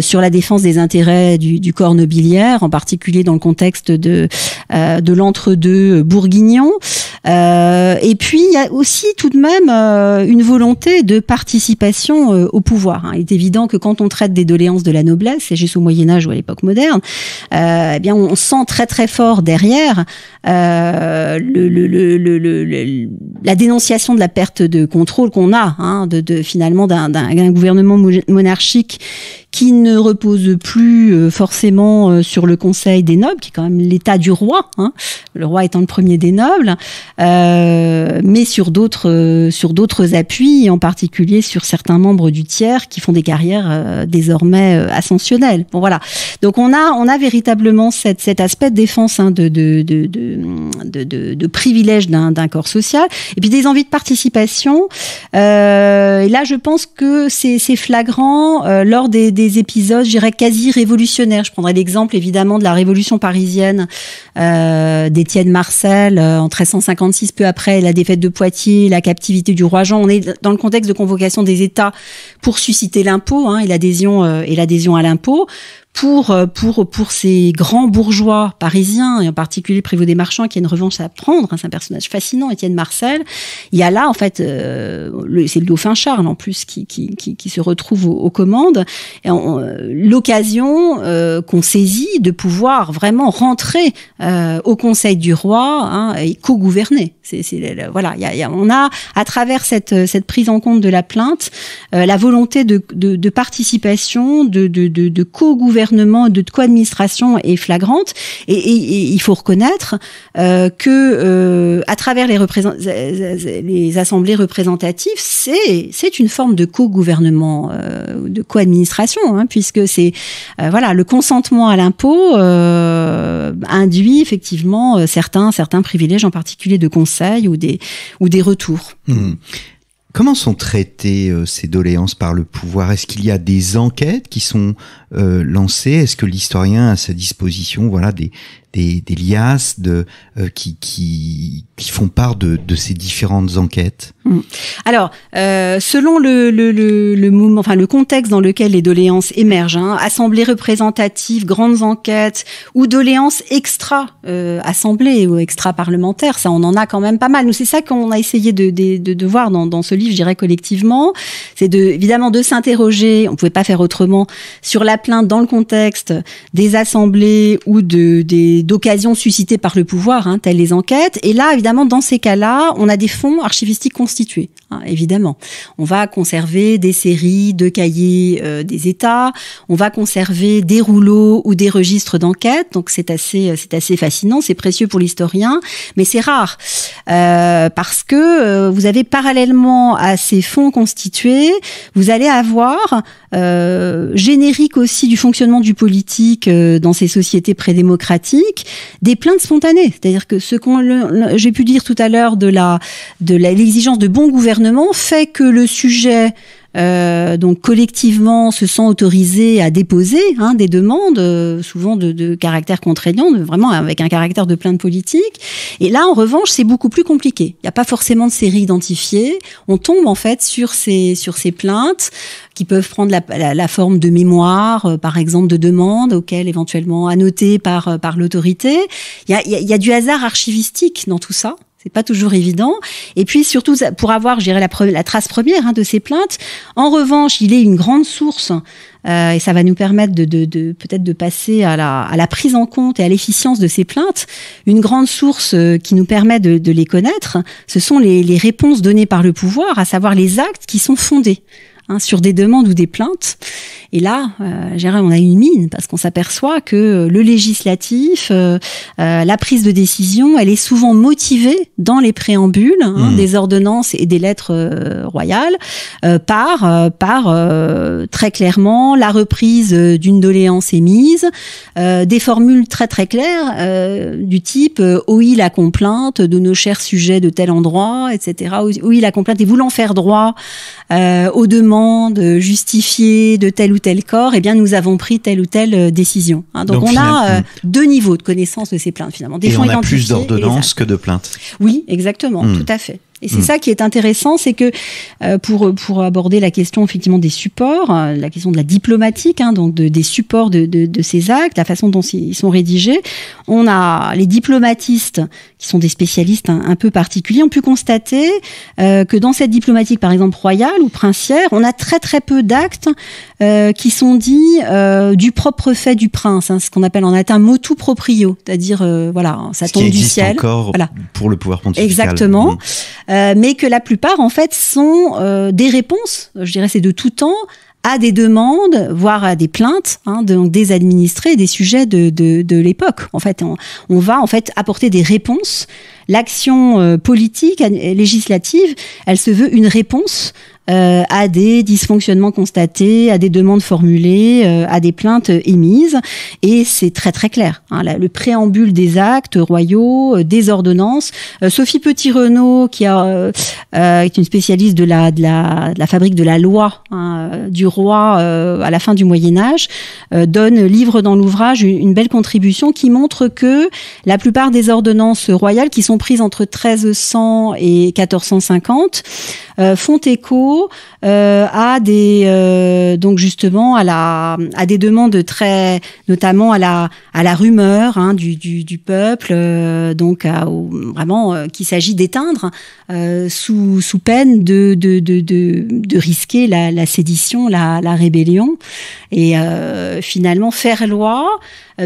sur la défense des intérêts du, du corps nobiliaire en particulier dans le contexte de de l'entre-deux bourguignon. Euh, et puis il y a aussi tout de même euh, euh, une volonté de participation euh, au pouvoir. Hein. Il est évident que quand on traite des doléances de la noblesse, c'est juste au Moyen Âge ou à l'époque moderne, euh, eh bien on sent très très fort derrière euh, la dénonciation de la perte de contrôle qu'on a hein, de, de, finalement d'un gouvernement monarchique qui ne repose plus euh, forcément euh, sur le conseil des nobles, qui est quand même l'état du roi, hein, le roi étant le premier des nobles, euh, mais sur d'autres euh, sur d'autres appuis, en particulier sur certains membres du tiers qui font des carrières désormais ascensionnelles. Bon voilà. Donc on a on a véritablement cette, cet aspect de défense hein, de, de, de, de, de privilège d'un corps social, et puis des envies de participation. Euh, et là, je pense que c'est flagrant lors des des épisodes, j'irai quasi révolutionnaires. Je prendrais l'exemple évidemment de la Révolution parisienne euh, d'Étienne Marcel euh, en 1356, peu après la défaite de Poitiers, la captivité du roi Jean. On est dans le contexte de convocation des États pour susciter l'impôt hein, et l'adhésion euh, et l'adhésion à l'impôt pour, euh, pour, pour ces grands bourgeois parisiens, et en particulier prévôt des Marchands, qui a une revanche à prendre, hein, c'est un personnage fascinant, Étienne Marcel, il y a là, en fait, euh, c'est le dauphin Charles, en plus, qui, qui, qui, se retrouve aux, commandes, euh, l'occasion qu'on saisit de pouvoir vraiment rentrer au Conseil du roi hein, et co-gouverner. C'est, voilà, on a, à travers cette, cette prise en compte de la plainte, la volonté de, de, participation, de, de, de, de co-gouvernement de co-administration est flagrante. Et, il faut reconnaître euh, que euh, à travers les, les assemblées représentatives, c'est une forme de co-gouvernement, euh, de co-administration, hein, puisque c'est voilà le consentement à l'impôt induit effectivement certains certains privilèges, en particulier de conseils ou des ou des retours. Hmm. Comment sont traitées euh, ces doléances par le pouvoir Est-ce qu'il y a des enquêtes qui sont euh, lancées Est-ce que l'historien a à sa disposition voilà des, des, des liasses de, euh, qui, qui, qui, font part de, de ces différentes enquêtes mm. Alors, euh, selon le, le, le, le, moment, enfin, le contexte dans lequel les doléances émergent, hein, assemblées représentatives, grandes enquêtes ou doléances extra-assemblées euh, ou extra-parlementaires, ça on en a quand même pas mal. Nous, c'est ça qu'on a essayé de, de, de, voir dans, dans ce livre, je dirais collectivement, c'est de, évidemment de s'interroger, on pouvait pas faire autrement, sur la plainte dans le contexte des assemblées ou de, des d'occasions suscitées par le pouvoir, hein, telles les enquêtes. Et là, évidemment, dans ces cas-là, on a des fonds archivistiques constitués, hein, évidemment. On va conserver des séries de cahiers euh, des États, on va conserver des rouleaux ou des registres d'enquête. Donc c'est assez, euh, c'est assez fascinant, c'est précieux pour l'historien, mais c'est rare euh, parce que euh, vous avez parallèlement à ces fonds constitués, vous allez avoir générique aussi du fonctionnement du politique dans ces sociétés prédémocratiques des plaintes spontanées. C'est-à-dire que ce qu'on j'ai pu dire tout à l'heure de de l'exigence de bon gouvernement fait que le sujet euh, donc collectivement se sont autorisés à déposer hein, des demandes, euh, souvent de, caractère contraignant, vraiment avec un caractère de plainte politique. Et là, en revanche, c'est beaucoup plus compliqué. Il n'y a pas forcément de série identifiée. On tombe en fait sur ces sur ces plaintes qui peuvent prendre la, forme de mémoire, euh, par exemple, de demandes auxquelles éventuellement annotées par par l'autorité. Il y a, y a du hasard archivistique dans tout ça. C'est pas toujours évident. Et puis surtout pour avoir, je la, la, trace première hein, de ces plaintes. En revanche, il est une grande source euh, et ça va nous permettre de, peut-être de passer à la, à la, prise en compte et à l'efficience de ces plaintes. Une grande source euh, qui nous permet de, les connaître, ce sont les, les réponses données par le pouvoir, à savoir les actes qui sont fondés. Hein, sur des demandes ou des plaintes. Et là, euh, on a une mine parce qu'on s'aperçoit que euh, le législatif, euh, la prise de décision, elle est souvent motivée dans les préambules hein, hmm. des ordonnances et des lettres royales par, par très clairement la reprise d'une doléance émise, des formules très très claires du type oui la complainte de nos chers sujets de tel endroit, etc. Oui la complainte et voulant faire droit aux demandes de justifier de tel ou tel corps, et eh bien, nous avons pris telle ou telle euh, décision. Hein. Donc, on a euh, deux niveaux de connaissance de ces plaintes finalement. Des et on a plus d'ordonnances que de plaintes. Oui, exactement, hmm. tout à fait. Et c'est hmm. ça qui est intéressant, c'est que euh, pour, pour aborder la question effectivement des supports, euh, la question de la diplomatique, hein, donc de, des supports de, de, de, ces actes, la façon dont ils sont rédigés, on a les diplomatistes, qui sont des spécialistes un peu particuliers, ont pu constater euh, que dans cette diplomatique, par exemple royale ou princière, on a très très peu d'actes qui sont dits du propre fait du prince, hein, ce qu'on appelle en latin motu proprio, c'est-à-dire voilà, ça tombe du ciel. Encore voilà. pour le pouvoir pontifical. Exactement. Hmm. Euh, mais que la plupart, en fait, sont euh, des réponses, je dirais, c'est de tout temps, à des demandes, voire à des plaintes, hein, donc des administrés, des sujets de, de, l'époque. En fait, on, on, va en fait apporter des réponses. L'action euh, politique, législative, elle se veut une réponse euh, à des dysfonctionnements constatés, à des demandes formulées, euh, à des plaintes émises. Et c'est très très clair. Hein, le préambule des actes royaux, euh, des ordonnances. Sophie Petit-Renaud, qui a, est une spécialiste de la, de la, de la fabrique de la loi hein, du roi à la fin du Moyen Âge, donne, livre dans l'ouvrage, une, une belle contribution qui montre que la plupart des ordonnances royales qui sont prises entre 1300 et 1450 font écho à euh, des euh, donc justement à la à des demandes très notamment à la à la rumeur hein, du, peuple euh, donc vraiment qu'il s'agit d'éteindre sous sous peine de de, risquer la, sédition la, la rébellion et finalement faire loi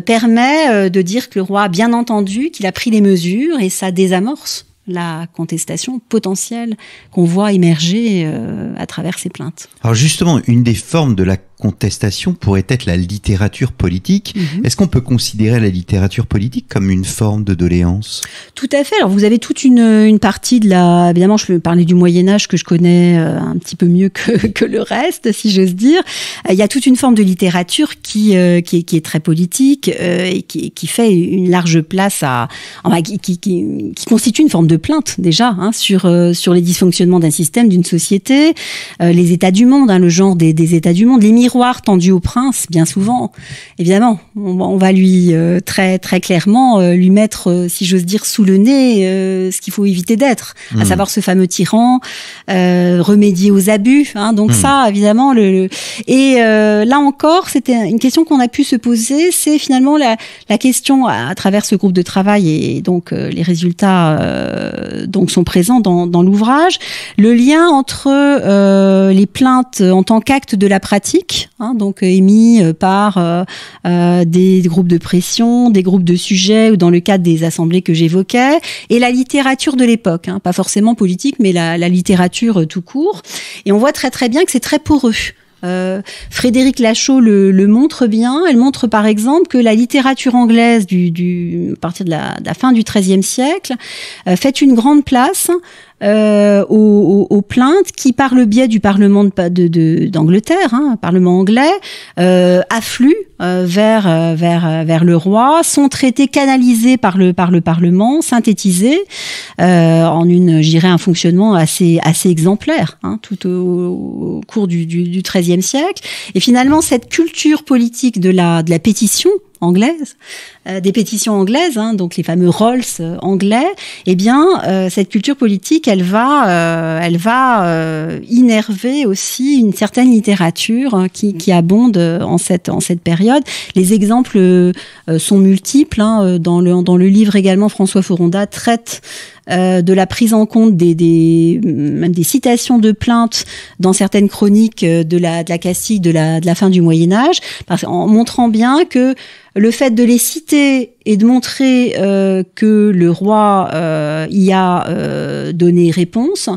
permet de dire que le roi a bien entendu qu'il a pris des mesures et ça désamorce la contestation potentielle qu'on voit émerger euh, à travers ces plaintes. Alors justement, une des formes de la contestation pourrait être la littérature politique. Mhm. Est-ce qu'on peut considérer la littérature politique comme une forme de doléance Tout à fait. Alors vous avez toute une, partie de la... Évidemment, je peux parler du Moyen Âge que je connais euh, un petit peu mieux que, que le reste, si j'ose dire. Euh, il y a toute une forme de littérature qui, euh, qui, est, très politique et qui, fait une large place à... Enfin, qui, qui, constitue une forme de plainte déjà hein, sur, sur les dysfonctionnements d'un système, d'une société, les états du monde, hein, le genre des, états du monde, les tendu au prince, bien souvent, évidemment, on, va lui euh, très très clairement euh, lui mettre, euh, si j'ose dire, sous le nez ce qu'il faut éviter d'être, à hmm. savoir ce fameux tyran, remédier aux abus. Hein. donc hmm. ça, évidemment, le, et là encore, c'était une question qu'on a pu se poser, c'est finalement la, question à, travers ce groupe de travail et, donc les résultats donc sont présents dans, dans l'ouvrage, le lien entre les plaintes en tant qu'acte de la pratique Hein, donc euh, émis euh, par euh, des groupes de pression, des groupes de sujets ou dans le cadre des assemblées que j'évoquais, et la littérature de l'époque, hein, pas forcément politique, mais la, littérature tout court. Et on voit très très bien que c'est très poreux. Frédéric Lachaud le, montre bien. Elle montre par exemple que la littérature anglaise du, à partir de la, fin du XIIIe siècle fait une grande place euh, aux, plaintes qui, par le biais du Parlement d'Angleterre, de, de, hein, Parlement anglais, euh, affluent euh, vers, euh, vers, euh, vers le roi, sont traitées, canalisées par le, par le Parlement, synthétisées en une, j'irai un fonctionnement assez, assez exemplaire hein, tout au, cours du, du, du XIIIe siècle. Et finalement, cette culture politique de la, de la pétition, anglaise, euh, des pétitions anglaises, hein, donc les fameux Rolls euh, anglais, eh bien, euh, cette culture politique, elle va, elle va innerver aussi une certaine littérature hein, qui, abonde en cette, en cette période. Les exemples sont multiples. Hein, dans, le, dans le livre également, François Foronda traite euh, de la prise en compte des, des, même des citations de plaintes dans certaines chroniques euh, de la, de la Castille de la, de la fin du Moyen Âge, parce, en montrant bien que le fait de les citer et de montrer euh, que le roi y a donné réponse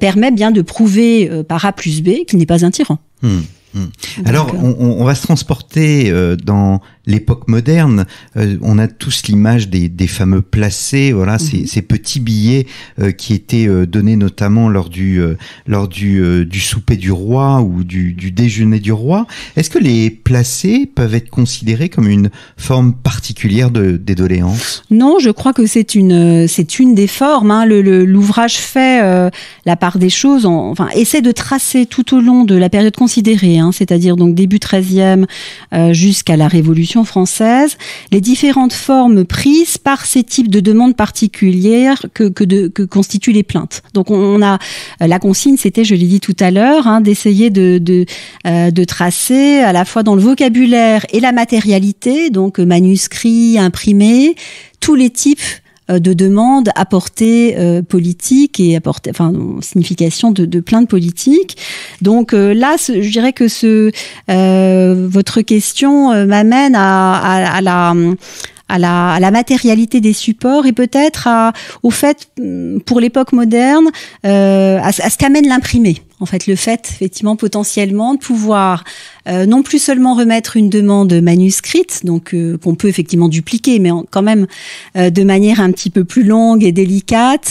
permet bien de prouver par A plus B qu'il n'est pas un tyran. Hmm, hmm. Alors, on, on, va se transporter dans l'époque moderne, euh, on a tous l'image des, fameux placés, voilà, ces, mhm. petits billets euh, qui étaient euh, donnés notamment lors du lors du, souper du roi ou du, déjeuner du roi. Est-ce que les placés peuvent être considérés comme une forme particulière de, des doléances Non, je crois que c'est une c'est une des formes. Hein. L'ouvrage fait la part des choses, enfin essaie de tracer tout au long de la période considérée, hein. c'est-à-dire donc début XIIIe jusqu'à la Révolution française, les différentes formes prises par ces types de demandes particulières que, de, que constituent les plaintes. Donc on, a euh, la consigne, c'était, je l'ai dit tout à l'heure, hein, d'essayer de, de, euh, de tracer à la fois dans le vocabulaire et la matérialité, donc euh, manuscrit, imprimé, tous les types euh, de demandes à portée euh, politique et apportées enfin, signification de, plein de politiques. Donc euh, là, je dirais que ce, votre question m'amène à, la à la, matérialité des supports et peut-être au fait, mm, pour l'époque moderne, à, ce qu'amène l'imprimé. En fait, le fait, effectivement, potentiellement, de pouvoir euh, non plus seulement remettre une demande manuscrite, donc euh, qu'on peut effectivement dupliquer, mais quand même euh, de manière un petit peu plus longue et délicate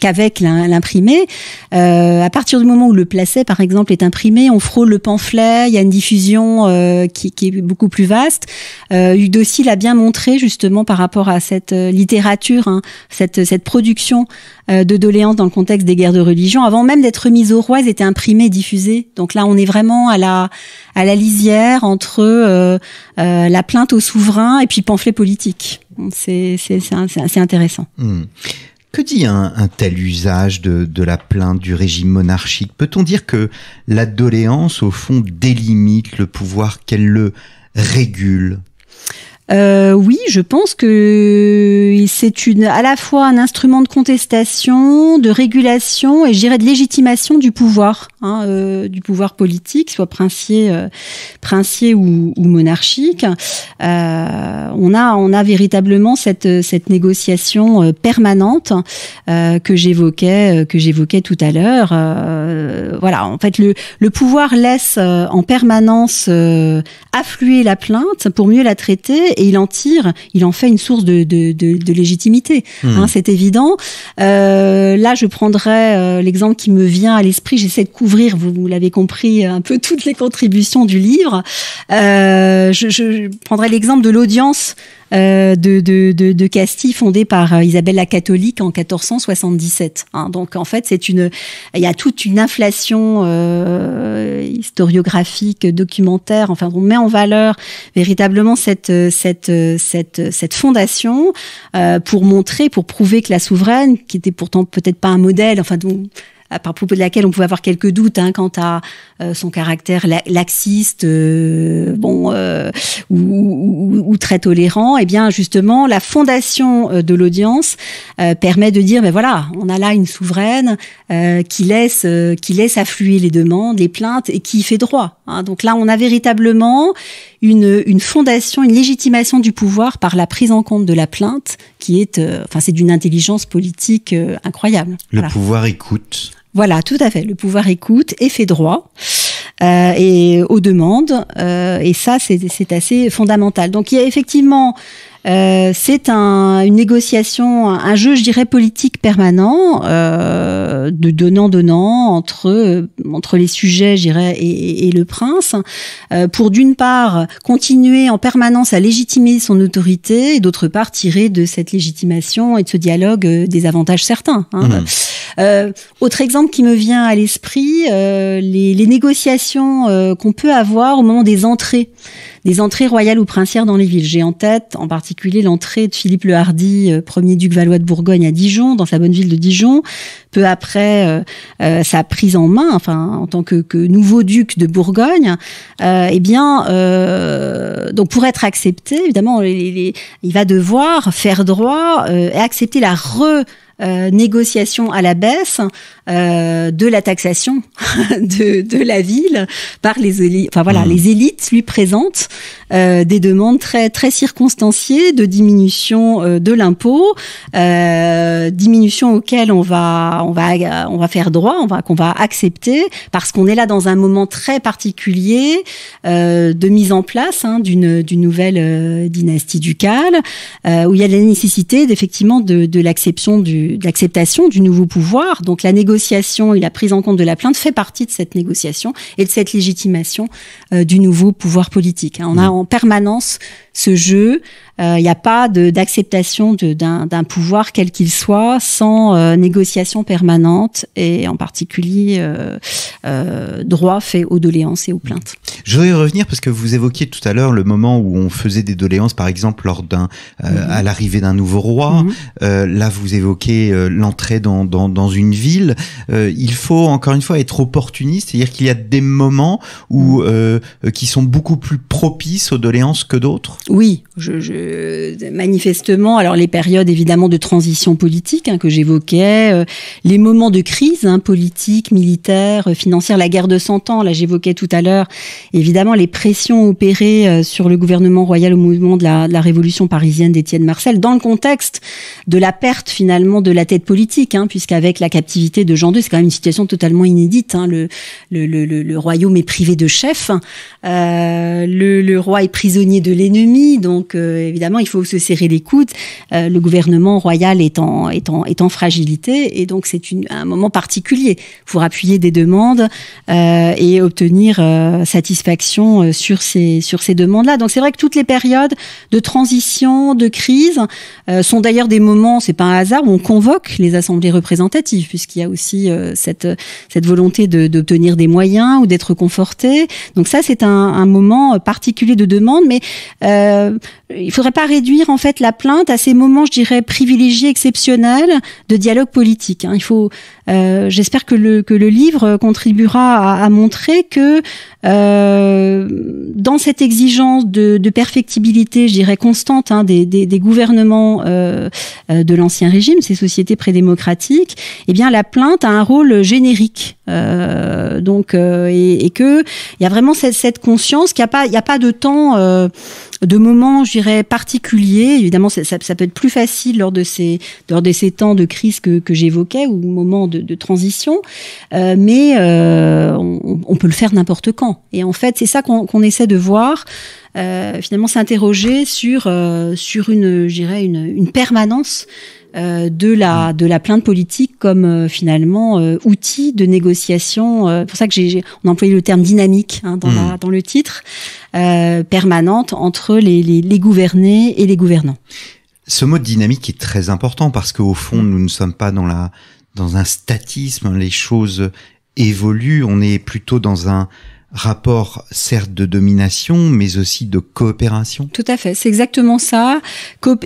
qu'avec l'imprimé. à partir du moment où le placet, par exemple, est imprimé, on frôle le pamphlet, il y a une diffusion qui, est beaucoup plus vaste. Euh, l'a bien montré justement par rapport à cette littérature, hein, cette production euh, de doléances dans le contexte des guerres de religion. Avant même d'être mises au roi, elles étaient imprimées et diffusées. Donc là, on est vraiment à la, à la lisière entre euh, euh, la plainte au souverain et puis pamphlet politique. C'est intéressant. Hmm. Que dit un, tel usage de, de la plainte du régime monarchique Peut-on dire que la doléance, au fond, délimite le pouvoir, qu'elle le régule euh, oui, je pense que c'est une, à la fois un instrument de contestation, de régulation et je dirais de légitimation du pouvoir, hein, euh, du pouvoir politique, soit princier, euh, princier ou, ou monarchique. Euh, on a, on a véritablement cette cette négociation euh, permanente que j'évoquais, que j'évoquais tout à l'heure. voilà, en fait, le le pouvoir laisse en permanence affluer la plainte pour mieux la traiter et il en tire, il en fait une source de, de, légitimité. Hmm. Hein, c'est évident. Euh, là, je prendrai euh, l'exemple qui me vient à l'esprit. J'essaie de couvrir, vous, vous l'avez compris, un peu toutes les contributions du livre. Euh, je, je prendrais l'exemple de l'audience euh, de, de, de, Castille fondée par euh, Isabelle la catholique en 1477. Hein. Donc en fait, c'est une, il y a toute une inflation euh, historiographique, documentaire. Enfin, on met en valeur véritablement cette cette cette cette fondation pour montrer, pour prouver que la souveraine, qui était pourtant peut-être pas un modèle, enfin donc à propos de laquelle on pouvait avoir quelques doutes hein, quant à euh, son caractère laxiste, euh, bon, euh, ou, très tolérant, eh bien justement, la fondation de l'audience permet de dire, mais ben voilà, on a là une souveraine qui laisse qui laisse affluer les demandes, les plaintes et qui fait droit. Hein. Donc là, on a véritablement une, une fondation, une légitimation du pouvoir par la prise en compte de la plainte, qui est, enfin, c'est d'une intelligence politique incroyable. Le pouvoir écoute. Voilà, tout à fait. Le pouvoir écoute et fait droit euh, et aux demandes. Euh, et ça, c'est assez fondamental. Donc il y a effectivement euh, c'est un, une négociation, un jeu, je dirais, politique permanent, euh, de donnant-donnant entre, entre les sujets, je dirais, et, le prince, euh, pour d'une part continuer en permanence à légitimer son autorité, et d'autre part tirer de cette légitimation et de ce dialogue euh, des avantages certains. Hein. Mmh. autre exemple qui me vient à l'esprit, les, les, négociations qu'on peut avoir au moment des entrées des entrées royales ou princières dans les villes. J'ai en tête en particulier l'entrée de Philippe le Hardy, euh, premier duc valois de Bourgogne à Dijon, dans sa bonne ville de Dijon, peu après euh, euh, sa prise en main, enfin en tant que, nouveau duc de Bourgogne. eh bien, donc pour être accepté, évidemment, les, il va devoir faire droit et accepter la re euh, négociation à la baisse euh, de la taxation de, de, la ville par les élites. Enfin voilà, mmh. les élites lui présentent euh, des demandes très très circonstanciées de diminution euh, de l'impôt, euh, diminution auquel on va on va on va faire droit, on va qu'on va accepter parce qu'on est là dans un moment très particulier de mise en place hein, d'une d'une nouvelle dynastie ducale où il y a la nécessité d'effectivement de, de l'acception du d'acceptation l'acceptation du nouveau pouvoir. Donc la négociation et la prise en compte de la plainte fait partie de cette négociation et de cette légitimation euh, du nouveau pouvoir politique. Hein. On a en permanence ce jeu. Il euh, n'y a pas d'acceptation d'un pouvoir quel qu'il soit sans euh, négociation permanente et en particulier euh, euh, droit fait aux doléances et aux plaintes. Je voudrais revenir parce que vous évoquiez tout à l'heure le moment où on faisait des doléances, par exemple lors d'un mhm. à l'arrivée d'un nouveau roi. Mhm. là, vous évoquez l'entrée dans, dans, dans, une ville. il faut encore une fois être opportuniste, c'est-à-dire qu'il y a des moments où mhm. qui sont beaucoup plus propices aux doléances que d'autres. Oui, je, je, manifestement. Alors les périodes évidemment de transition politique hein, que j'évoquais, euh, les moments de crise hein, politique, militaire, euh, financière, la guerre de 100 ans, là j'évoquais tout à l'heure, évidemment les pressions opérées euh, sur le gouvernement royal au mouvement de la, Révolution parisienne d'Étienne Marcel, dans le contexte de la perte finalement de la tête politique, hein, puisqu'avec la captivité de Jean II, c'est quand même une situation totalement inédite. Le le, royaume est privé de chef, le roi est prisonnier de l'ennemi donc euh, évidemment, il faut se serrer les coudes. Euh, le gouvernement royal est en, est en, est en fragilité et donc c'est un moment particulier pour appuyer des demandes euh, et obtenir satisfaction sur ces, sur ces demandes-là. Donc c'est vrai que toutes les périodes de transition, de crise, sont d'ailleurs des moments, c'est pas un hasard, où on convoque les assemblées représentatives, puisqu'il y a aussi cette, cette volonté d'obtenir des moyens ou d'être conforté. Donc ça, c'est un, moment particulier de demande, mais il euh, il faudrait pas réduire en fait la plainte à ces moments, je dirais, privilégiés, exceptionnels de dialogue politique. Hein. Il faut, euh, j'espère que le que le livre contribuera à, montrer que euh, dans cette exigence de, perfectibilité, je dirais constante, hein, des, gouvernements de l'ancien régime, ces sociétés prédémocratiques, et eh bien la plainte a un rôle générique. donc et, et que il y a vraiment cette, conscience qu'il n'y a pas il y a pas de temps de moments, je dirais, particuliers. Évidemment, ça, peut être plus facile lors de ces, lors de ces temps de crise que, j'évoquais ou moments de, transition, euh, mais euh, on, peut le faire n'importe quand. Et en fait, c'est ça qu'on essaie de voir. Euh, finalement s'interroger sur sur une une permanence euh, de la mm. de la plainte politique comme euh, finalement euh, outil de négociation. C'est pour ça que j'ai a employé le terme dynamique hein, mm. dans, le titre permanente entre les, les, gouvernés et les gouvernants. Ce mot de dynamique est très important parce qu'au fond nous ne sommes pas dans la dans un statisme. Les choses évoluent. On est plutôt dans un rapport certes de domination, mais aussi de coopération. Tout à fait, c'est exactement ça.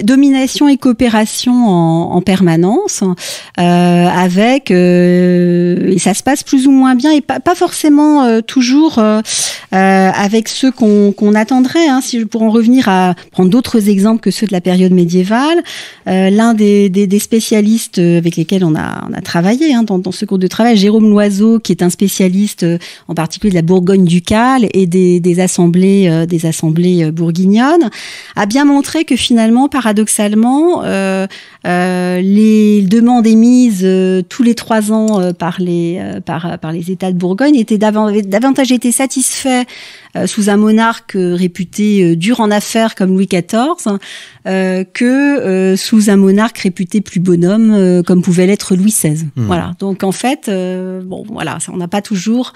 domination et coopération en, permanence, euh, avec euh, et ça se passe plus ou moins bien et pas, pas forcément euh, toujours euh, euh, avec ceux qu'on attendrait. Hein, si je pour en revenir à prendre d'autres exemples que ceux de la période médiévale, l'un des, des, spécialistes avec lesquels on a, on a travaillé hein, dans, dans, ce cours de travail, Jérôme Loiseau, qui est un spécialiste en particulier de la Bourgogne ducale et des, assemblées, des assemblées euh, euh, bourguignonnes, a bien montré que finalement, paradoxalement, euh, euh, les demandes émises euh, tous les trois ans euh, par, les, par, par les États de Bourgogne étaient davantage été satisfaits sous un monarque réputé dur en affaires comme Louis XIV hein, que sous un monarque réputé plus bonhomme comme pouvait l'être Louis XVI. Hmm. Voilà. Donc en fait, bon voilà, on n'a pas toujours.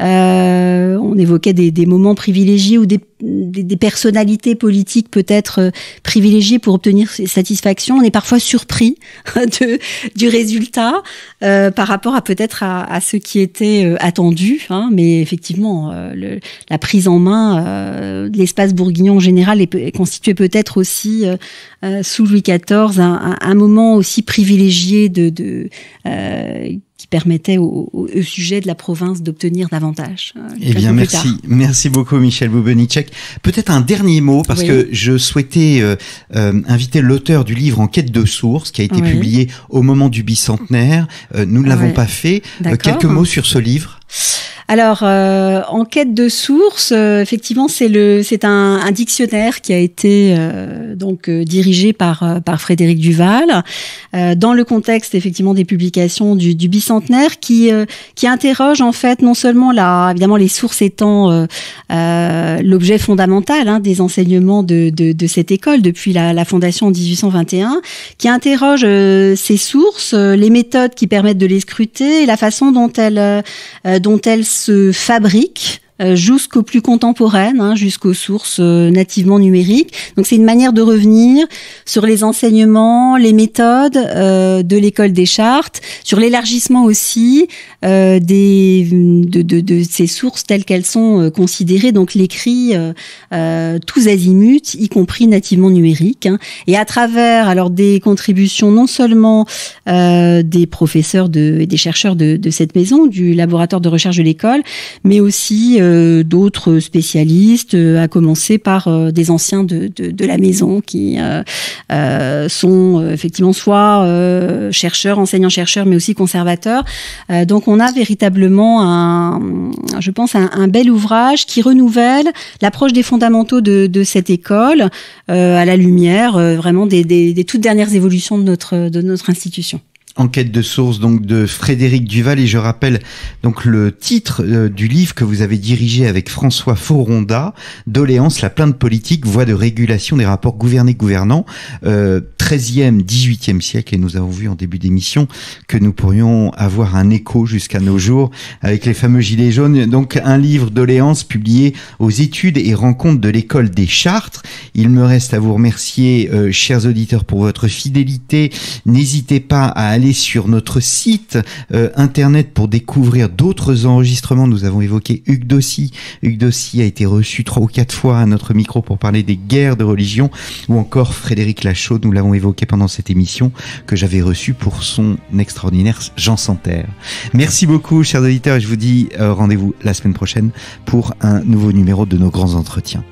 on évoquait des, des moments privilégiés ou des des, des, personnalités politiques peut-être privilégiées pour obtenir satisfactions, On est parfois surpris du résultat euh, par rapport à peut-être à, ce qui était euh, attendu. Hein. mais effectivement, euh, la prise en main de l'espace bourguignon en général est, peut-être aussi sous Louis XIV un, moment aussi privilégié de permettait au, sujet de la province d'obtenir davantage. Euh, eh bien, merci. Merci beaucoup, Michel Boubenicek. Peut-être un dernier mot, parce que je souhaitais euh, euh, inviter l'auteur du livre Enquête de Sources qui a été publié au moment du bicentenaire. nous ne l'avons pas fait. quelques mots sur ce livre alors, euh, en de sources, euh, effectivement, c'est le, c'est un, un, dictionnaire qui a été euh, donc euh, dirigé par par Frédéric Duval dans le contexte effectivement des publications du, du bicentenaire qui qui interroge en fait non seulement la évidemment les sources étant l'objet fondamental hein, des enseignements de, de, de cette école depuis la, la, fondation en 1821, qui interroge ces sources, les méthodes qui permettent de les scruter, et la façon dont elles dont elles se fabrique euh, jusqu'aux plus contemporaines, hein, jusqu'aux sources euh, nativement numériques. Donc c'est une manière de revenir sur les enseignements, les méthodes euh, de l'école des chartes, sur l'élargissement aussi euh, des, de, de, de, ces sources telles qu'elles sont euh, considérées, donc l'écrit euh, tous azimuts, y compris nativement numérique. Hein. Et à travers alors des contributions non seulement des professeurs de, et des chercheurs de, de, cette maison, du laboratoire de recherche de l'école, mais aussi euh, d'autres spécialistes, euh, à commencer par euh, des anciens de, de, la maison qui sont effectivement soit chercheurs, enseignants-chercheurs, mais aussi conservateurs. donc on a véritablement un, je pense, un, bel ouvrage qui renouvelle l'approche des fondamentaux de, de cette école à la lumière vraiment des, des, des toutes dernières évolutions de notre, de notre institution. Enquête de source donc de Frédéric Duval et je rappelle donc le titre euh, du livre que vous avez dirigé avec François Foronda, Doléance, la plainte politique, voie de régulation des rapports gouvernés-gouvernants, 13e, euh, 18e siècle et nous avons vu en début d'émission que nous pourrions avoir un écho jusqu'à nos jours avec les fameux gilets jaunes. Donc un livre Doléances » publié aux études et rencontres de l'école des Chartres. Il me reste à vous remercier euh, chers auditeurs pour votre fidélité. N'hésitez pas à aller sur notre site euh, internet pour découvrir d'autres enregistrements. Nous avons évoqué Hugues Dossi. Hugues Dossi a été reçu trois ou quatre fois à notre micro pour parler des guerres de religion, ou encore Frédéric Lachaud, nous l'avons évoqué pendant cette émission, que j'avais reçu pour son extraordinaire Jean Santerre. Merci beaucoup, chers auditeurs, et je vous dis euh, rendez-vous la semaine prochaine pour un nouveau numéro de nos grands entretiens.